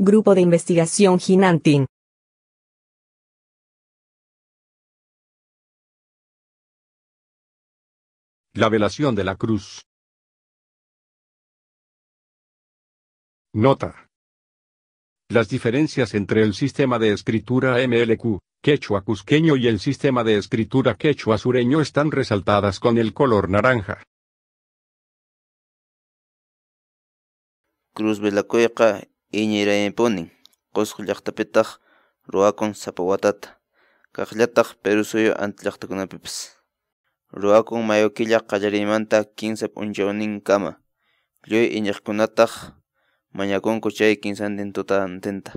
Grupo de Investigación Ginantin. La velación de la cruz. Nota. Las diferencias entre el sistema de escritura MLQ, quechua cusqueño y el sistema de escritura quechua sureño están resaltadas con el color naranja. Cruz iñiraynipunin ponin llaqtapitaq ruwakun sapa watata kaqllataq peru suyu anti llaqtakunapipas ruwakun mayu killa qallarinmanta kinsa p'unchawnin kama lluy iñiqkunataq mañakunku chay kinsantin tutantinta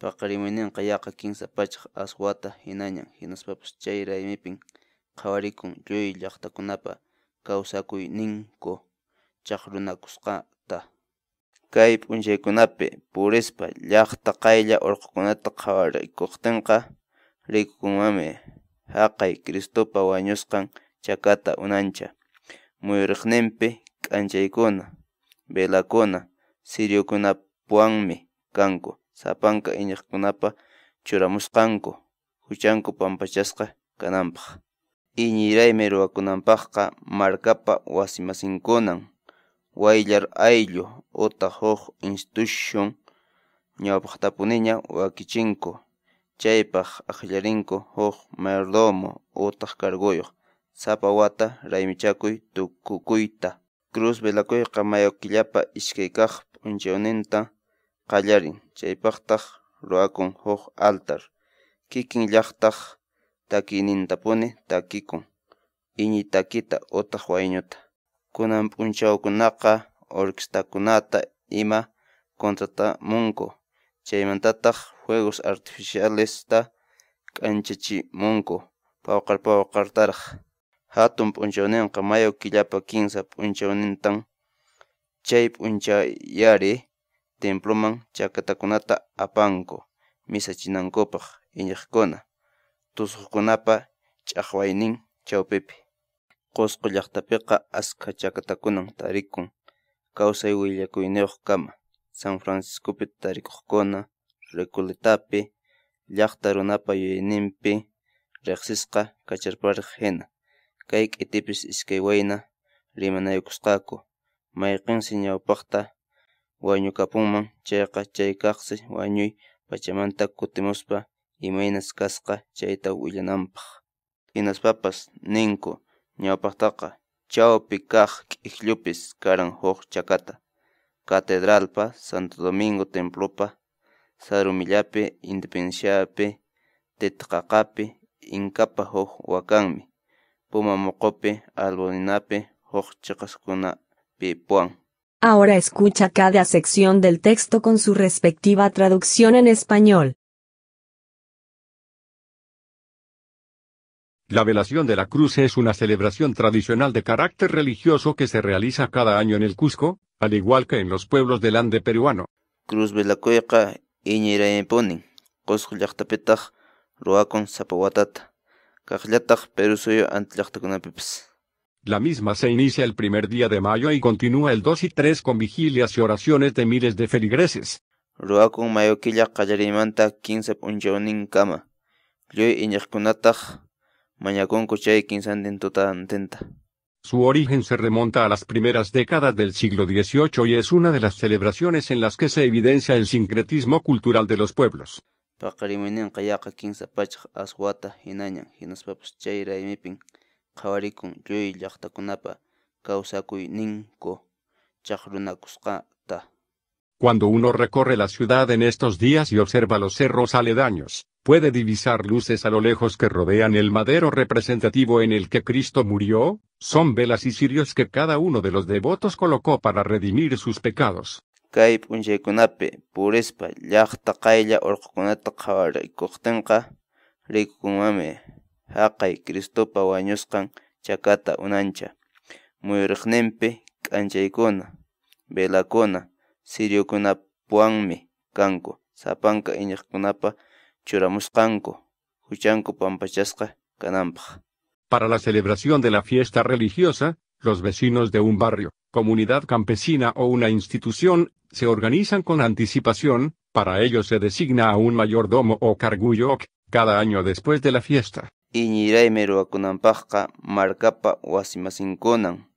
paqarimuninqa yaqa kinsa pachaq aswata hinañan hinaspapas chay raymipin qhawarikun lluy llaqtakunapa kawsakuyninku chaqrunakusqata kay p'unchaykunapi purispa llaqta qaylla urqukunata qhawarikuptinqa rikukunmami haqay Cristopa wañusqan chakata unancha muyuriqninpi k'anchaykuna velakuna siriyukunapuwanmi kanku sapanka iñiqkunapa churamusqanku huchanku pampachasqa kananpaq iñiraymi ruwakunanpaqqa markapa wasimasinkunan wayllar Aylo utaq huk institución oa kichinko, chaipah, Ajlarinko, huk mayordomo otah sapawata sapa wata tukukuita, cruz velakuyqa mayo killapa iskaykaq p'unchawninta qallarin chaypaqtaq roacon altar kikin llaqtaq tapone takikun iñi takita utaq kunan p'unchawkunaqa orkstakunata ima contratamunku chaymantataq fuegos artificialesta k'anchachimunku pawqar pawqartaraq hatun p'unchawninqa mayo killapa kinsa p'unchawnintan chay p'unchayari temploman chakatakunata apanku misachinankupaq tus tusuqkunapa ch'aqwaynin chawpipi Qusqu llaqtapiqa askha chakatakunam tarikun kawsay willakuyniyuq kama San Franciscopi tarikuqkuna Recoletapi llaqta runapa yuyaynimpi riqsisqa kacharparaq hina kay q'itipis iskay wayna rimanaykusqaku mayqinsi ñawpaqta wañukapunman chayqa chay kaqsi wañuy pachamanta kutimuspa imaynas kasqa chayta willananpaq hinaspapas ninku ñawpaqtaqa chawpi kaq k'ikllupis karan huk chakata catedralpa santo domingo templopa Sarumillape, independenciapi titqaqapi Incapa huk wakanmi puma muqupi albolinapi huk chiqaskunapi puan Ahora escucha cada sección del texto con su respectiva traducción en español. La velación de la cruz es una celebración tradicional de carácter religioso que se realiza cada año en el Cusco, al igual que en los pueblos del Ande peruano. Cruz velakuyqa iñiraynipunin, Cusco llaqtapitaj ruakun sapawatata, kaqllataq Perú suyo ante La misma se inicia el primer día de mayo y continúa el 2 y 3 con vigilias y oraciones de miles de feligreses. Ruakun mayo killa 15 punchawnin kama. Lluy su origen se remonta a las primeras décadas del siglo XVIII y es una de las celebraciones en las que se evidencia el sincretismo cultural de los pueblos. Cuando uno recorre la ciudad en estos días y observa los cerros aledaños, puede divisar luces a lo lejos que rodean el madero representativo en el que Cristo murió, son velas y cirios que cada uno de los devotos colocó para redimir sus pecados. kay p'unchaykunapi purispa llaqta qaylla urqukunata qhawarikuptinqa rikukunmanmi haqay Cristo pawañuskan, chakata unancha muyuriqninpi k'anchaykuna velakuna siriyukunapuwanmi kanku sapanka iñiqkunapa churamusqanku huchanku pampachasqa kananpaq. Para la celebración de la fiesta religiosa, los vecinos de un barrio, comunidad campesina o una institución, se organizan con anticipación, para ello se designa a un mayordomo o carguyok cada año después de la fiesta. Iñiraymeru akunanpaqqa markapa wasimasinkunan,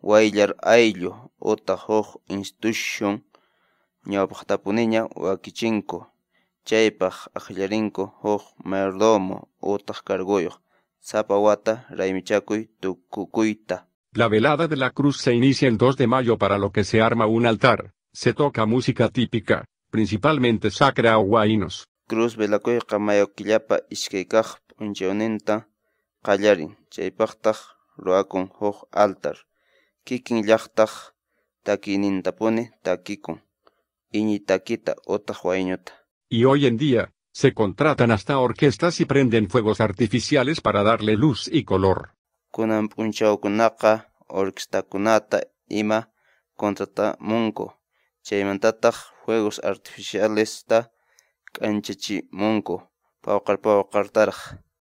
wayllar ayllu, otahoj institution, ñawpaqtapuniña wakichinku merdomo sapa wata raymichakuy La velada de la cruz se inicia el 2 de mayo para lo que se arma un altar, se toca música típica, principalmente sacra o guainos. Cruz velakuyqa mayoquillapa ishkaykaq p'unchawninta qallarin chaypaqtaj ruakun huk altar kikin llaqtaj takinintapuni takikun iñi takita utaq y hoy en día, se contratan hasta orquestas y prenden fuegos artificiales para darle luz y color.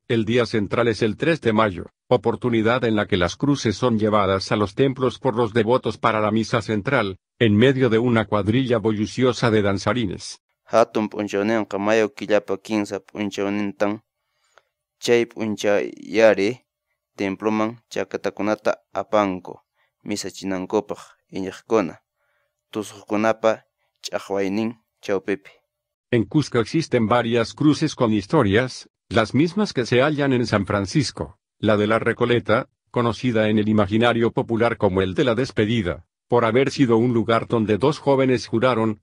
El día central es el 3 de mayo, oportunidad en la que las cruces son llevadas a los templos por los devotos para la misa central, en medio de una cuadrilla bulliciosa de danzarines. En Cusco existen varias cruces con historias, las mismas que se hallan en San Francisco, la de la Recoleta, conocida en el imaginario popular como el de la despedida, por haber sido un lugar donde dos jóvenes juraron,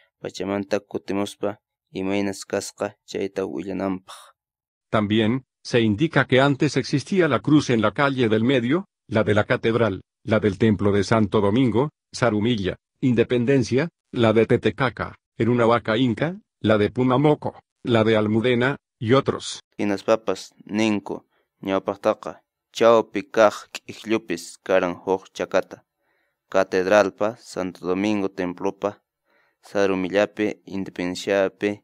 También, se indica que antes existía la cruz en la calle del medio, la de la catedral, la del templo de Santo Domingo, Sarumilla, Independencia, la de Tetecaca, en una vaca inca, la de Pumamoco, la de Almudena, y otros. Y las papas, ninco, ñaupataca, y ixlupis Caranjo, chacata. Catedralpa, Santo Domingo templopa, sarumillape, independiape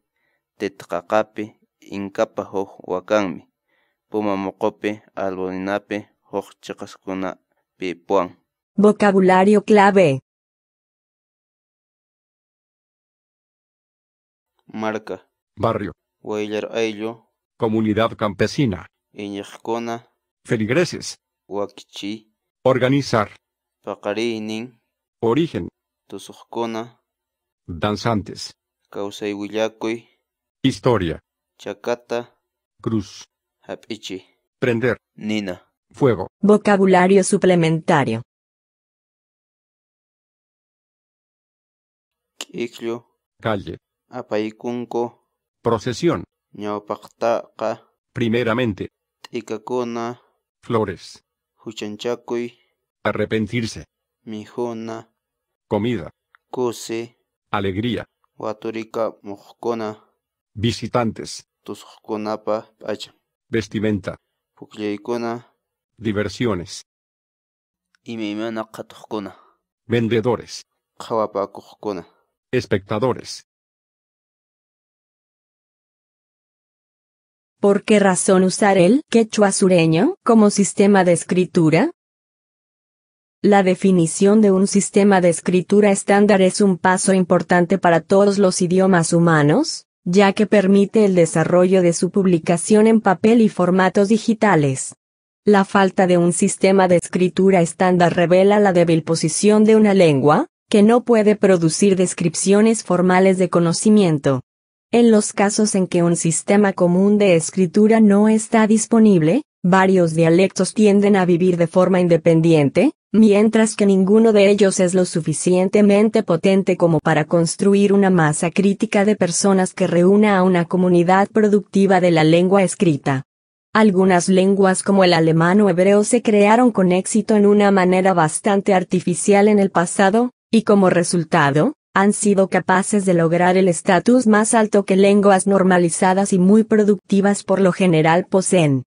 tetracape, incapajo, huk puma mocope, Alboninape vocabulario clave marca barrio Huiler ello comunidad campesina iñiqkuna feligreses Huakichi organizar Pacarinin. origen tusuqkuna Danzantes. y huillacoy. Historia. Chacata. Cruz. Hapichi. Prender. Nina. Fuego. Vocabulario suplementario. Quiclio. Calle. Apaicunco. Procesión. Primeramente. Ticacona. Flores. Huchanchacuy. Arrepentirse. Mijona. Comida. Cose alegría. Visitantes. Vestimenta. Diversiones. Vendedores. Espectadores. ¿Por qué razón usar el quechua sureño como sistema de escritura? La definición de un sistema de escritura estándar es un paso importante para todos los idiomas humanos, ya que permite el desarrollo de su publicación en papel y formatos digitales. La falta de un sistema de escritura estándar revela la débil posición de una lengua, que no puede producir descripciones formales de conocimiento. En los casos en que un sistema común de escritura no está disponible, varios dialectos tienden a vivir de forma independiente, mientras que ninguno de ellos es lo suficientemente potente como para construir una masa crítica de personas que reúna a una comunidad productiva de la lengua escrita. Algunas lenguas como el alemán o hebreo se crearon con éxito en una manera bastante artificial en el pasado, y como resultado, han sido capaces de lograr el estatus más alto que lenguas normalizadas y muy productivas por lo general poseen.